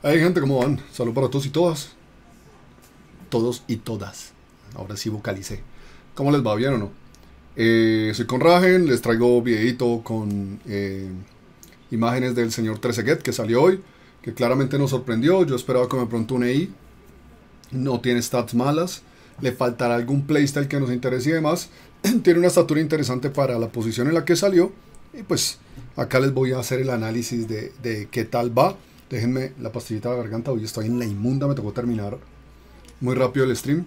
Hey gente, ¿cómo van? Saludo para todos y todas. Todos y todas. Ahora sí vocalicé. ¿Cómo les va? ¿Bien o no? Eh, soy con les traigo videito con eh, imágenes del señor Treseguet que salió hoy, que claramente nos sorprendió. Yo esperaba que me pronto un EI. No tiene stats malas. Le faltará algún playstyle que nos interese y demás. tiene una estatura interesante para la posición en la que salió. Y pues acá les voy a hacer el análisis de, de qué tal va Déjenme la pastillita de la garganta, hoy estoy en la inmunda, me tocó terminar muy rápido el stream.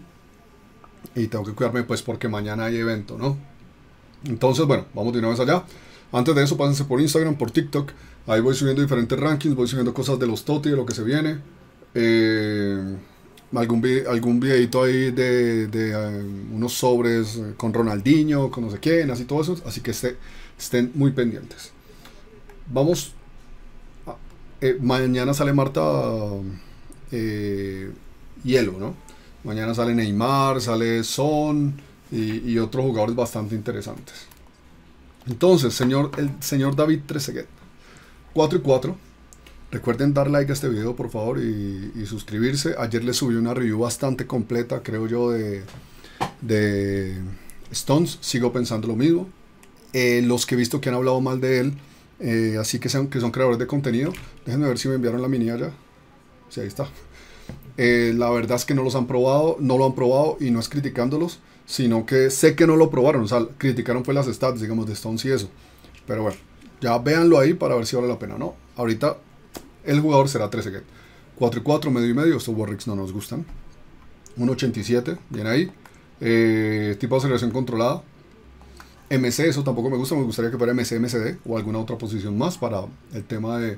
Y tengo que cuidarme pues porque mañana hay evento, ¿no? Entonces, bueno, vamos de una vez allá. Antes de eso, pásense por Instagram, por TikTok. Ahí voy subiendo diferentes rankings, voy subiendo cosas de los TOTI, de lo que se viene. Eh, algún, algún videito ahí de, eh, unos sobres con Ronaldinho, con no sé quién, así todo eso. Así que este, estén muy pendientes. Vamos eh, mañana sale Marta eh, Hielo, ¿no? Mañana sale Neymar, sale Son y, otros jugadores bastante interesantes. Entonces, señor, el señor David Treseguet, 4 y 4. Recuerden dar like a este video, por favor, y, suscribirse. Ayer le subí una review bastante completa, creo yo, de, Stones. Sigo pensando lo mismo. Eh, los que he visto que han hablado mal de él eh, así que, sean, que son creadores de contenido. Déjenme ver si me enviaron la mini allá. Sí, ahí está. Eh, la verdad es que no los han probado, no lo han probado y no es criticándolos, sino que sé que no lo probaron. O sea, criticaron fue las stats, digamos, de Stones y eso. Pero bueno, ya véanlo ahí para ver si vale la pena no. Ahorita el jugador será 13 get. 4 y 4, medio y medio. Estos Warricks no nos gustan. 1.87, viene ahí. Eh, tipo de aceleración controlada. MC, eso tampoco me gusta, me gustaría que fuera MC, MCD o alguna otra posición más para el tema de,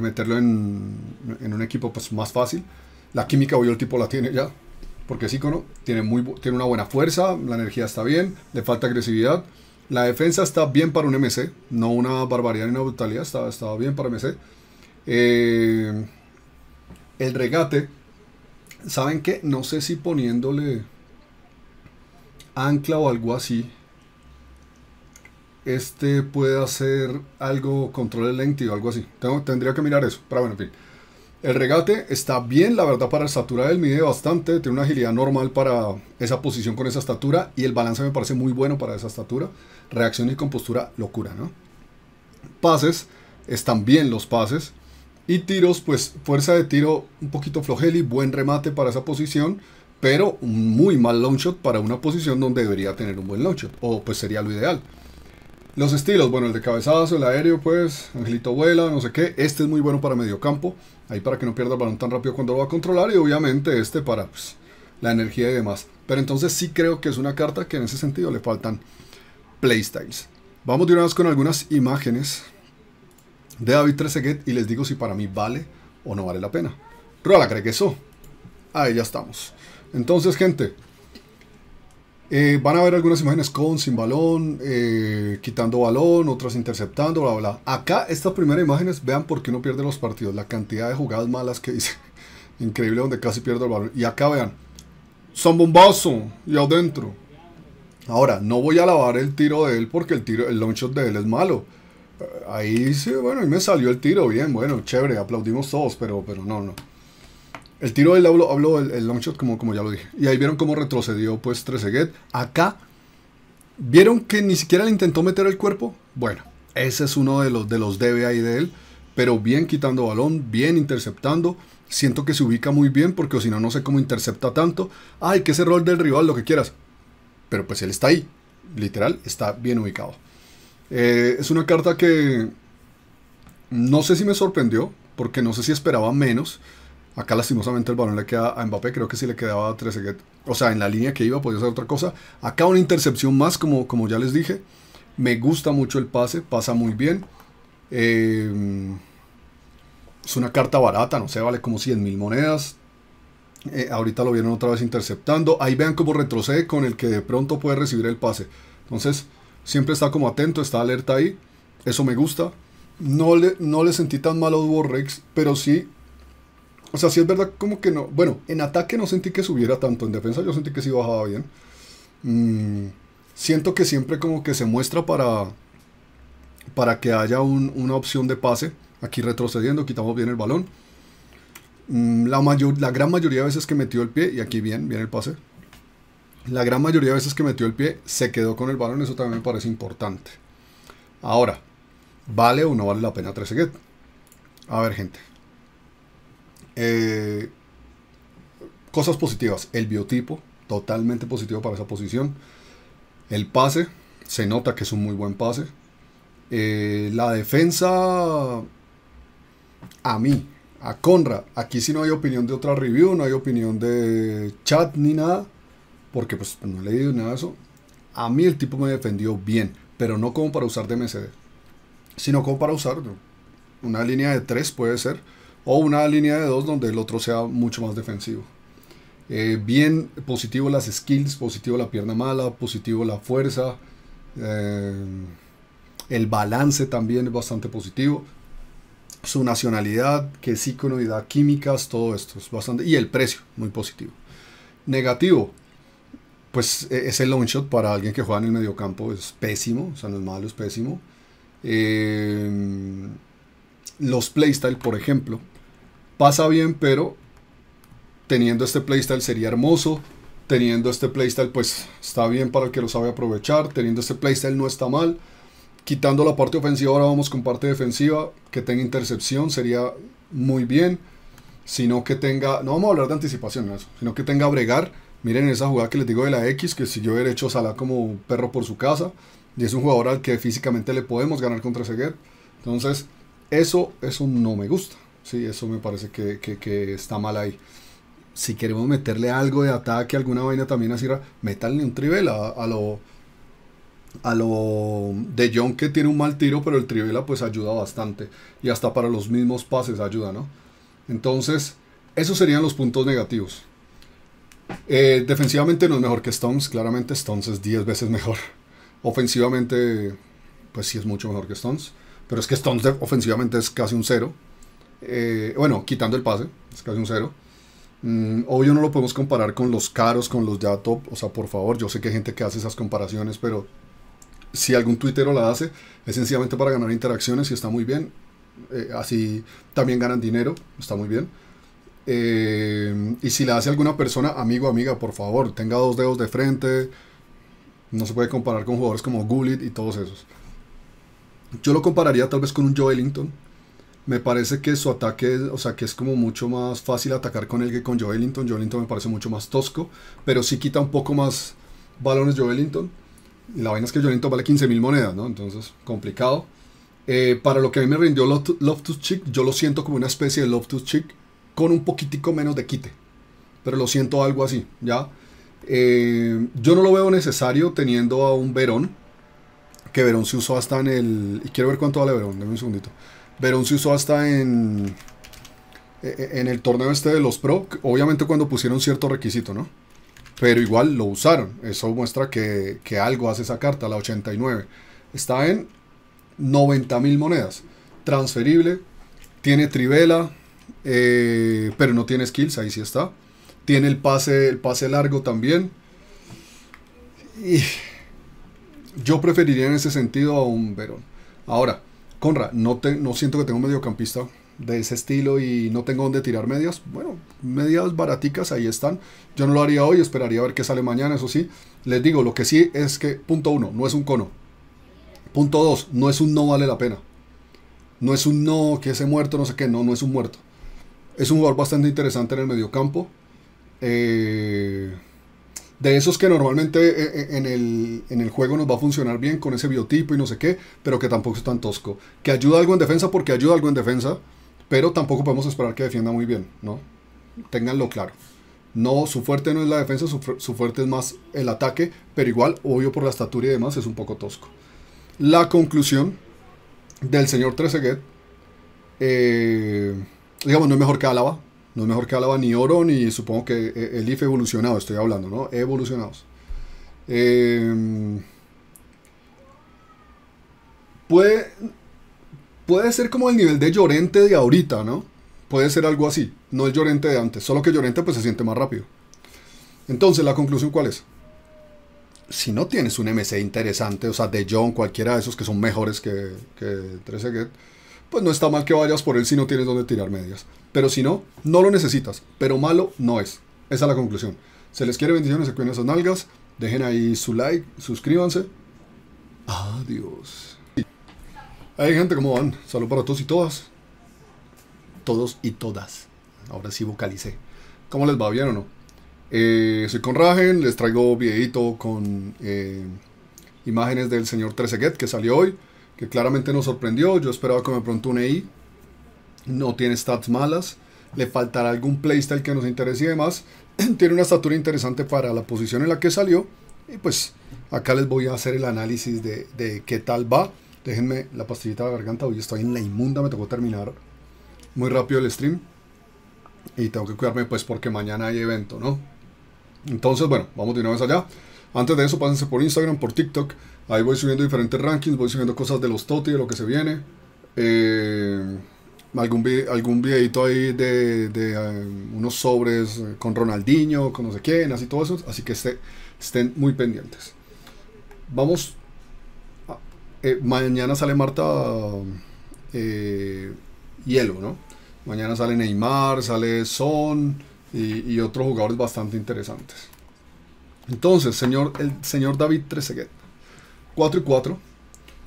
meterlo en, un equipo pues, más fácil. La química hoy el tipo la tiene ya, porque sí ícono, tiene, muy, tiene una buena fuerza, la energía está bien, le falta agresividad. La defensa está bien para un MC, no una barbaridad ni una brutalidad, está, bien para MC. Eh, el regate, ¿saben qué? No sé si poniéndole ancla o algo así, este puede hacer algo, control el o algo así. Tengo, tendría que mirar eso, pero bueno, en fin. El regate está bien, la verdad, para la estatura del mide bastante, tiene una agilidad normal para esa posición con esa estatura y el balance me parece muy bueno para esa estatura. Reacción y compostura, locura, ¿no? Pases, están bien los pases. Y tiros, pues fuerza de tiro un poquito flojeli, buen remate para esa posición, pero muy mal long shot para una posición donde debería tener un buen long shot, o pues sería lo ideal. Los estilos, bueno, el de cabezazo, el aéreo, pues, Angelito vuela, no sé qué. Este es muy bueno para mediocampo, ahí para que no pierda el balón tan rápido cuando lo va a controlar. Y obviamente este para pues, la energía y demás. Pero entonces sí creo que es una carta que en ese sentido le faltan playstyles. Vamos de una vez con algunas imágenes de David Trezeguet y les digo si para mí vale o no vale la pena. Rola, cree que eso. Ahí ya estamos. Entonces, gente, eh, van a ver algunas imágenes con, sin balón, eh, quitando balón, otras interceptando, bla, bla. Acá, estas primeras imágenes, vean por qué uno pierde los partidos. La cantidad de jugadas malas que hice. Increíble donde casi pierdo el balón. Y acá, vean. Son bombazo y adentro. Ahora, no voy a lavar el tiro de él porque el tiro, el launch shot de él es malo. Eh, ahí sí, bueno, ahí me salió el tiro bien, bueno, chévere, aplaudimos todos, pero, pero no, no. El tiro del Hablo habló el, long shot, como, como ya lo dije. Y ahí vieron cómo retrocedió pues Trezeguet. Acá, ¿vieron que ni siquiera le intentó meter el cuerpo? Bueno, ese es uno de los, de los debe ahí de él. Pero bien quitando balón, bien interceptando. Siento que se ubica muy bien porque si no, no sé cómo intercepta tanto. Ay, que ese rol del rival, lo que quieras. Pero pues él está ahí. Literal, está bien ubicado. Eh, es una carta que no sé si me sorprendió porque no sé si esperaba menos. Acá lastimosamente el balón le queda a Mbappé, creo que si le quedaba a Trezeguet, o sea, en la línea que iba podía ser otra cosa. Acá una intercepción más, como, como ya les dije. Me gusta mucho el pase, pasa muy bien. Eh, es una carta barata, no sé, vale como 100 mil monedas. Eh, ahorita lo vieron otra vez interceptando. Ahí vean cómo retrocede con el que de pronto puede recibir el pase. Entonces, siempre está como atento, está alerta ahí. Eso me gusta. No le, no le sentí tan mal a pero sí o sea, sí es verdad como que no. Bueno, en ataque no sentí que subiera tanto, en defensa yo sentí que sí bajaba bien. Mm, siento que siempre como que se muestra para, para que haya una opción de pase. Aquí retrocediendo, quitamos bien el balón. Mm, la, mayor, la gran mayoría de veces que metió el pie, y aquí bien, bien el pase. La gran mayoría de veces que metió el pie se quedó con el balón, eso también me parece importante. Ahora, ¿vale o no vale la pena 13-get A ver, gente, eh, cosas positivas. El biotipo, totalmente positivo para esa posición. El pase, se nota que es un muy buen pase. Eh, la defensa, a mí, a Conra. Aquí si no hay opinión de otra review, no hay opinión de chat ni nada, porque pues no he leído nada de eso. A mí el tipo me defendió bien, pero no como para usar de MCD, sino como para usar una línea de tres puede ser o una línea de dos donde el otro sea mucho más defensivo. Eh, bien positivo las skills, positivo la pierna mala, positivo la fuerza, eh, el balance también es bastante positivo, su nacionalidad, que sí con unidad químicas, todo esto es bastante, y el precio, muy positivo. Negativo, pues e-, ese long shot para alguien que juega en el mediocampo es pésimo, o sea, no es malo, es pésimo. Eh, los playstyle, por ejemplo, pasa bien, pero teniendo este playstyle sería hermoso. Teniendo este playstyle, pues está bien para el que lo sabe aprovechar. Teniendo este playstyle no está mal. Quitando la parte ofensiva, ahora vamos con parte defensiva. Que tenga intercepción sería muy bien. Sino que tenga, no vamos a hablar de anticipación, eso, sino que tenga bregar. Miren esa jugada que les digo de la X, que si yo siguió hecho sala como un perro por su casa. Y es un jugador al que físicamente le podemos ganar contra Seguet. Entonces, eso, eso no me gusta. Sí, eso me parece que, está mal ahí. Si queremos meterle algo de ataque, alguna vaina también así, métanle un trivela a, lo a lo de John que tiene un mal tiro, pero el Trivela pues ayuda bastante. Y hasta para los mismos pases ayuda, ¿no? Entonces, esos serían los puntos negativos. Eh, defensivamente no es mejor que Stones, claramente Stones es 10 veces mejor. Ofensivamente, pues sí es mucho mejor que Stones. Pero es que Stones ofensivamente es casi un cero eh, bueno, quitando el pase, es casi un cero. Mm, obvio no lo podemos comparar con los caros, con los ya top, o sea, por favor, yo sé que hay gente que hace esas comparaciones, pero si algún tuitero la hace, es sencillamente para ganar interacciones y está muy bien. Eh, así también ganan dinero, está muy bien. Eh, y si la hace alguna persona, amigo, amiga, por favor, tenga dos dedos de frente. No se puede comparar con jugadores como Gullit y todos esos. Yo lo compararía tal vez con un Joe Ellington, me parece que su ataque, o sea, que es como mucho más fácil atacar con él que con Joelinton. Joelinton me parece mucho más tosco, pero sí quita un poco más balones Joelinton. La vaina es que Joelinton vale 15.000 monedas, ¿no? Entonces, complicado. Eh, para lo que a mí me rindió Love to Chick, yo lo siento como una especie de Love to Chick con un poquitico menos de quite. Pero lo siento algo así, ¿ya? Eh, yo no lo veo necesario teniendo a un Verón, que Verón se usó hasta en el... Y quiero ver cuánto vale Verón, dame un segundito. Verón se usó hasta en, e, e, en el torneo este de los Pro, obviamente cuando pusieron cierto requisito, ¿no? Pero igual lo usaron. Eso muestra que, algo hace esa carta, la 89. Está en 90 mil monedas. Transferible. Tiene trivela. Eh, pero no tiene skills, ahí sí está. Tiene el pase, el pase largo también. Y yo preferiría en ese sentido a un Verón. Ahora, Conra, no, no siento que tengo un mediocampista de ese estilo y no tengo dónde tirar medias. Bueno, medias baraticas ahí están. Yo no lo haría hoy, esperaría a ver qué sale mañana, eso sí. Les digo, lo que sí es que, punto uno, no es un cono. Punto dos, no es un no vale la pena. No es un no, que ese muerto, no sé qué, no, no es un muerto. Es un jugador bastante interesante en el mediocampo. Eh de esos que normalmente eh, eh, en el, juego nos va a funcionar bien con ese biotipo y no sé qué, pero que tampoco es tan tosco. Que ayuda algo en defensa porque ayuda algo en defensa, pero tampoco podemos esperar que defienda muy bien, ¿no? Ténganlo claro. No, su fuerte no es la defensa, su, fuerte es más el ataque, pero igual, obvio por la estatura y demás, es un poco tosco. La conclusión del señor 13 eh, digamos, no es mejor que Álava, no es mejor que hablaba ni Oro, ni supongo que eh, eh, el IFE evolucionado, estoy hablando, ¿no? Evolucionados. Em, puede, puede ser como el nivel de Llorente de ahorita, ¿no? Puede ser algo así, no el Llorente de antes, solo que Llorente pues se siente más rápido. Entonces, ¿la conclusión cuál es? Si no tienes un MC interesante, o sea, de John, cualquiera de esos que son mejores que, que 13 Get, pues no está mal que vayas por él si no tienes donde tirar medias. Pero si no, no lo necesitas. Pero malo no es. Esa es la conclusión. Se les quiere bendiciones, se cuiden esas nalgas. Dejen ahí su like, suscríbanse. Adiós. Hay gente, ¿cómo van? Salud para todos y todas. Todos y todas. Ahora sí vocalicé. ¿Cómo les va? ¿Bien o no? Eh, soy con les traigo videito con eh, imágenes del señor Treseguet que salió hoy que claramente nos sorprendió. Yo esperaba que me pronto un EI. No tiene stats malas. Le faltará algún playstyle que nos interese y demás. tiene una estatura interesante para la posición en la que salió. Y pues acá les voy a hacer el análisis de, de qué tal va. Déjenme la pastillita de la garganta. Hoy estoy en la inmunda. Me tocó terminar muy rápido el stream. Y tengo que cuidarme pues porque mañana hay evento, ¿no? Entonces, bueno, vamos de una vez allá. Antes de eso, pásense por Instagram, por TikTok. Ahí voy subiendo diferentes rankings, voy subiendo cosas de los TOTI, de lo que se viene. Eh, algún, algún videito ahí de, eh, unos sobres eh, con Ronaldinho, con no sé quién, así todo eso. Así que este, estén muy pendientes. Vamos. Ah, mañana sale Marta Hielo, ¿no? Mañana sale Neymar, sale Son y otros jugadores bastante interesantes. Entonces, señor, el señor David Treseguet, 4 y 4.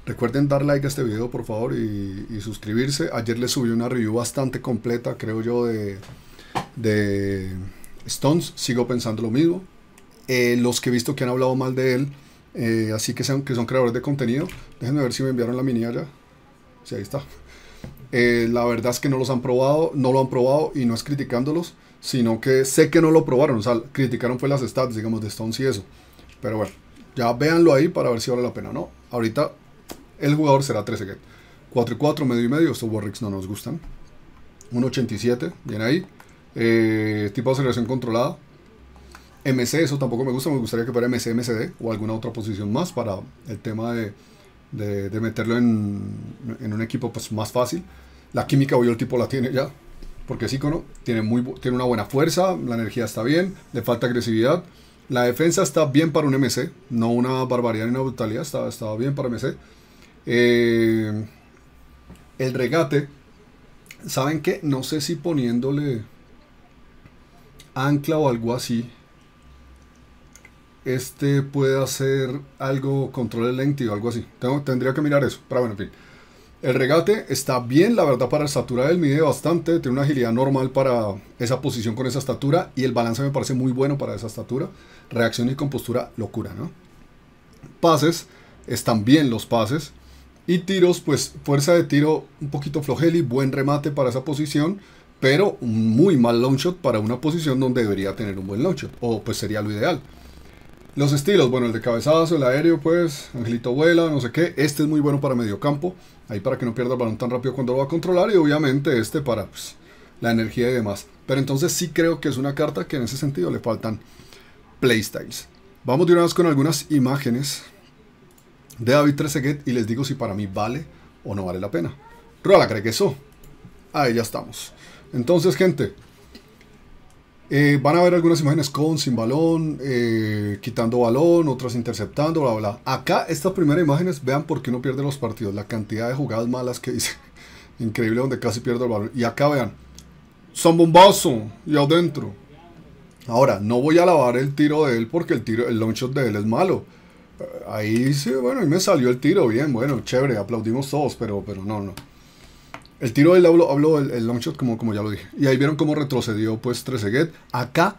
Recuerden dar like a este video, por favor, y, suscribirse. Ayer les subí una review bastante completa, creo yo, de, Stones. Sigo pensando lo mismo. Eh, los que he visto que han hablado mal de él, eh, así que, sean, que son creadores de contenido, déjenme ver si me enviaron la mini allá. Sí, ahí está. Eh, la verdad es que no los han probado, no lo han probado y no es criticándolos sino que sé que no lo probaron, o sea, criticaron fue las stats, digamos, de Stones y eso. Pero bueno, ya véanlo ahí para ver si vale la pena, ¿no? Ahorita el jugador será 13 get. 4 y 4, medio y medio, estos warriors no nos gustan. 1.87, bien ahí. Eh, tipo de aceleración controlada. MC, eso tampoco me gusta, me gustaría que fuera MC, MCD o alguna otra posición más para el tema de, de, meterlo en, en, un equipo pues, más fácil. La química hoy el tipo la tiene ya, porque es tiene, muy, tiene una buena fuerza, la energía está bien, le falta agresividad. La defensa está bien para un MC, no una barbaridad ni una brutalidad, estaba estaba bien para MC. Eh, el regate, ¿saben qué? No sé si poniéndole ancla o algo así, este puede hacer algo, control el lente o algo así. Tengo, tendría que mirar eso, pero bueno, en fin. El regate está bien, la verdad, para estatura él mide bastante, tiene una agilidad normal para esa posición con esa estatura y el balance me parece muy bueno para esa estatura. Reacción y compostura, locura, ¿no? Pases, están bien los pases. Y tiros, pues fuerza de tiro un poquito flojeli, buen remate para esa posición, pero muy mal long shot para una posición donde debería tener un buen long shot, o pues sería lo ideal. Los estilos, bueno, el de cabezazo, el aéreo, pues, Angelito vuela, no sé qué. Este es muy bueno para campo. Ahí para que no pierda el balón tan rápido cuando lo va a controlar. Y obviamente este para pues, la energía y demás. Pero entonces sí creo que es una carta que en ese sentido le faltan playstyles. Vamos de una vez con algunas imágenes de David Trezeguet y les digo si para mí vale o no vale la pena. que eso? Ahí ya estamos. Entonces, gente, eh, van a ver algunas imágenes con, sin balón, eh, quitando balón, otras interceptando, bla, bla. Acá, estas primeras imágenes, vean por qué uno pierde los partidos. La cantidad de jugadas malas que hice. Increíble, donde casi pierdo el balón. Y acá, vean. Son bombazo y adentro. Ahora, no voy a lavar el tiro de él porque el tiro, el launch shot de él es malo. Eh, ahí sí, bueno, ahí me salió el tiro bien, bueno, chévere, aplaudimos todos, pero, pero no, no. El tiro del Hablo habló el, long shot, como, como ya lo dije. Y ahí vieron cómo retrocedió pues Trezeguet. Acá,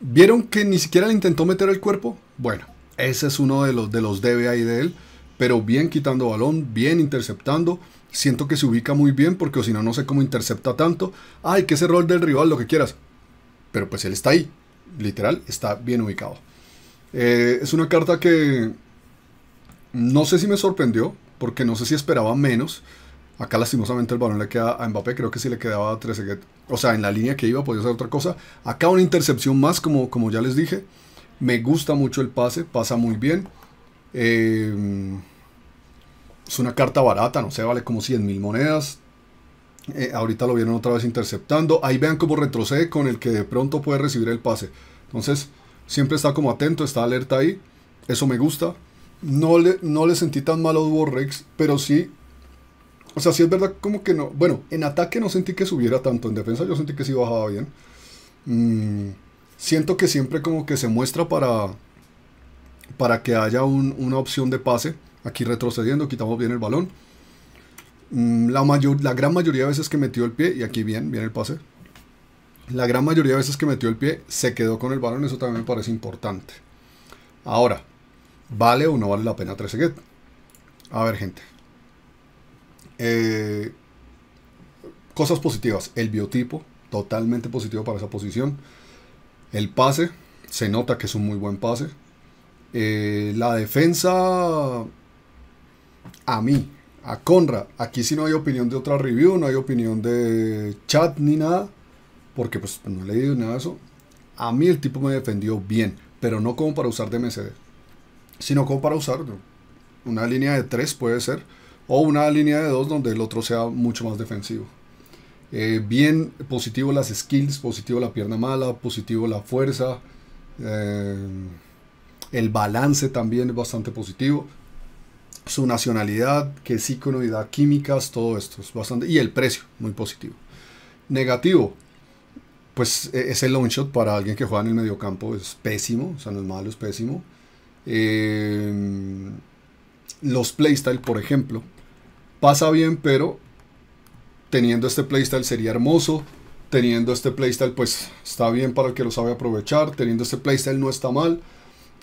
¿vieron que ni siquiera le intentó meter el cuerpo? Bueno, ese es uno de los, de los debe de él. Pero bien quitando balón, bien interceptando. Siento que se ubica muy bien porque o si no, no sé cómo intercepta tanto. Ay, que ese rol del rival, lo que quieras. Pero pues él está ahí. Literal, está bien ubicado. Eh, es una carta que no sé si me sorprendió porque no sé si esperaba menos. Acá lastimosamente el balón le queda a Mbappé, creo que si le quedaba a Trezeguet, o sea, en la línea que iba podía ser otra cosa. Acá una intercepción más, como, como ya les dije. Me gusta mucho el pase, pasa muy bien. Eh, es una carta barata, no sé, vale como 100 mil monedas. Eh, ahorita lo vieron otra vez interceptando. Ahí vean cómo retrocede con el que de pronto puede recibir el pase. Entonces, siempre está como atento, está alerta ahí. Eso me gusta. No le, no le sentí tan mal a Borrex, pero sí o sea, sí es verdad como que no. Bueno, en ataque no sentí que subiera tanto. En defensa yo sentí que sí bajaba bien. Mm, siento que siempre como que se muestra para, para que haya una opción de pase. Aquí retrocediendo, quitamos bien el balón. Mm, la, mayor, la gran mayoría de veces que metió el pie, y aquí bien, bien el pase. La gran mayoría de veces que metió el pie se quedó con el balón, eso también me parece importante. Ahora, ¿vale o no vale la pena 13-get A ver, gente, eh, cosas positivas. El biotipo, totalmente positivo para esa posición. El pase, se nota que es un muy buen pase. Eh, la defensa, a mí, a Conra. Aquí si no hay opinión de otra review, no hay opinión de chat ni nada. Porque pues no le he leído nada de eso. A mí el tipo me defendió bien, pero no como para usar de Sino como para usar una línea de tres puede ser o una línea de dos donde el otro sea mucho más defensivo. Eh, bien positivo las skills, positivo la pierna mala, positivo la fuerza, eh, el balance también es bastante positivo, su nacionalidad, que es da químicas, todo esto es bastante, y el precio, muy positivo. Negativo, pues e, ese long shot para alguien que juega en el mediocampo es pésimo, o sea, no es malo, es pésimo. Eh, los playstyle, por ejemplo, pasa bien, pero teniendo este playstyle sería hermoso. Teniendo este playstyle, pues está bien para el que lo sabe aprovechar. Teniendo este playstyle no está mal.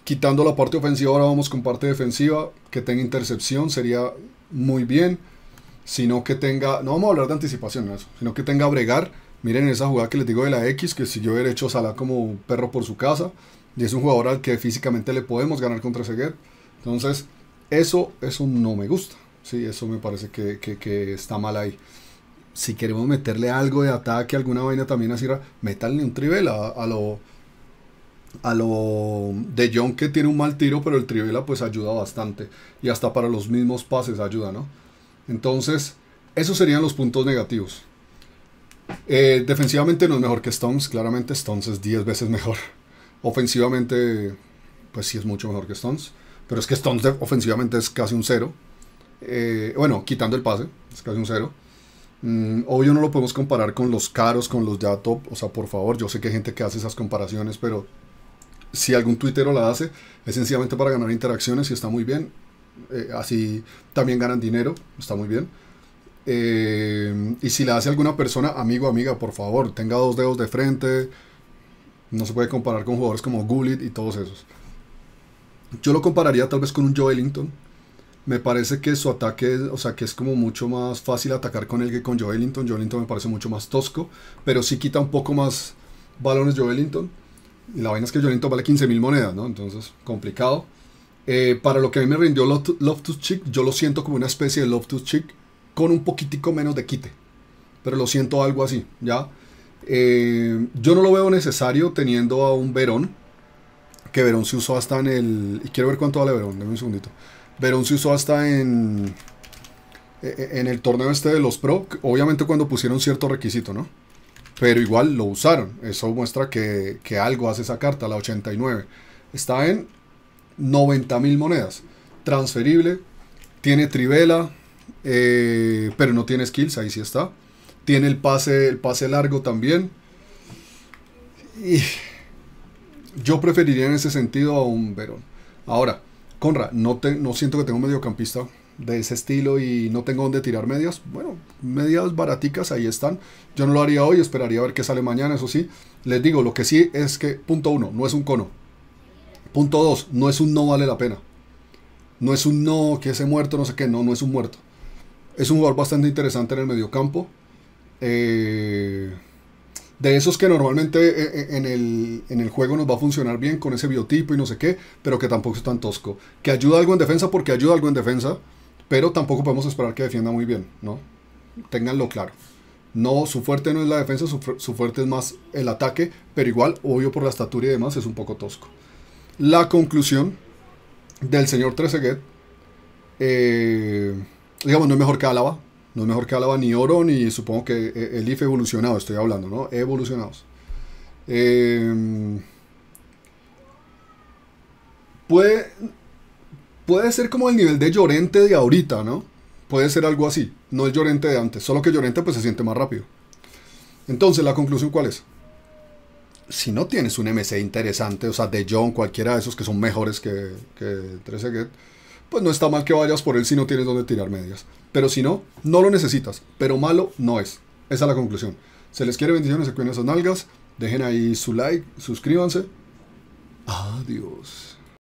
Quitando la parte ofensiva, ahora vamos con parte defensiva. Que tenga intercepción sería muy bien. Sino que tenga, no vamos a hablar de anticipación, eso, sino que tenga bregar. Miren esa jugada que les digo de la X, que siguió derecho Salah como un perro por su casa. Y es un jugador al que físicamente le podemos ganar contra Seguer. Entonces, eso, eso no me gusta. Sí, eso me parece que, está mal ahí. Si queremos meterle algo de ataque, alguna vaina también así, métanle un trivela a, lo a lo de John que tiene un mal tiro, pero el trivela pues ayuda bastante y hasta para los mismos pases ayuda, ¿no? Entonces, esos serían los puntos negativos. Eh, defensivamente no es mejor que Stones, claramente Stones es 10 veces mejor. Ofensivamente, pues sí es mucho mejor que Stones, pero es que Stones ofensivamente es casi un cero. Eh, bueno, quitando el pase, es casi un cero. Mm, obvio no lo podemos comparar con los caros, con los ya top, o sea, por favor, yo sé que hay gente que hace esas comparaciones, pero si algún tuitero la hace, es sencillamente para ganar interacciones y está muy bien. Eh, así también ganan dinero, está muy bien. Eh, y si la hace alguna persona, amigo, amiga, por favor, tenga dos dedos de frente. No se puede comparar con jugadores como Gullit y todos esos. Yo lo compararía tal vez con un Joe Ellington, me parece que su ataque, o sea, que es como mucho más fácil atacar con él que con Joe Ellington. Joe Ellington me parece mucho más tosco, pero sí quita un poco más balones Joe Ellington. Y la vaina es que Joe Ellington vale 15.000 monedas, ¿no? Entonces, complicado. Eh, para lo que a mí me rindió to Chick, yo lo siento como una especie de Love to Chick con un poquitico menos de quite. Pero lo siento algo así, ¿ya? Eh, yo no lo veo necesario teniendo a un Verón, que Verón se usó hasta en el... Y quiero ver cuánto vale Verón, dame un segundito. Verón se usó hasta en, e, e, en el torneo este de los Pro, obviamente cuando pusieron cierto requisito, ¿no? Pero igual lo usaron. Eso muestra que, algo hace esa carta, la 89. Está en 90 mil monedas. Transferible. Tiene trivela, eh, pero no tiene skills, ahí sí está. Tiene el pase, el pase largo también. Y yo preferiría en ese sentido a un Verón. Ahora, Conra, no, siento que tengo un mediocampista de ese estilo y no tengo dónde tirar medias. Bueno, medias baraticas ahí están. Yo no lo haría hoy, esperaría a ver qué sale mañana, eso sí. Les digo, lo que sí es que, punto uno, no es un cono. Punto dos, no es un no vale la pena. No es un no, que ese muerto, no sé qué, no, no es un muerto. Es un jugador bastante interesante en el mediocampo. Eh de esos que normalmente eh, eh, en el, juego nos va a funcionar bien con ese biotipo y no sé qué, pero que tampoco es tan tosco. Que ayuda algo en defensa porque ayuda algo en defensa, pero tampoco podemos esperar que defienda muy bien, ¿no? Ténganlo claro. No, su fuerte no es la defensa, su, fuerte es más el ataque, pero igual, obvio por la estatura y demás, es un poco tosco. La conclusión del señor Trezeguet, eh, digamos, no es mejor que Álava, no es mejor que Alaba, ni Oro, ni supongo que eh, el IFE evolucionado, estoy hablando, ¿no? Evolucionados. Em, puede, puede ser como el nivel de Llorente de ahorita, ¿no? Puede ser algo así, no el Llorente de antes, solo que Llorente pues se siente más rápido. Entonces, ¿la conclusión cuál es? Si no tienes un MC interesante, o sea, de John, cualquiera de esos que son mejores que, que 13 pues no está mal que vayas por él si no tienes donde tirar medias. Pero si no, no lo necesitas. Pero malo no es. Esa es la conclusión. Se les quiere bendiciones, se cuiden esas nalgas. Dejen ahí su like, suscríbanse. Adiós.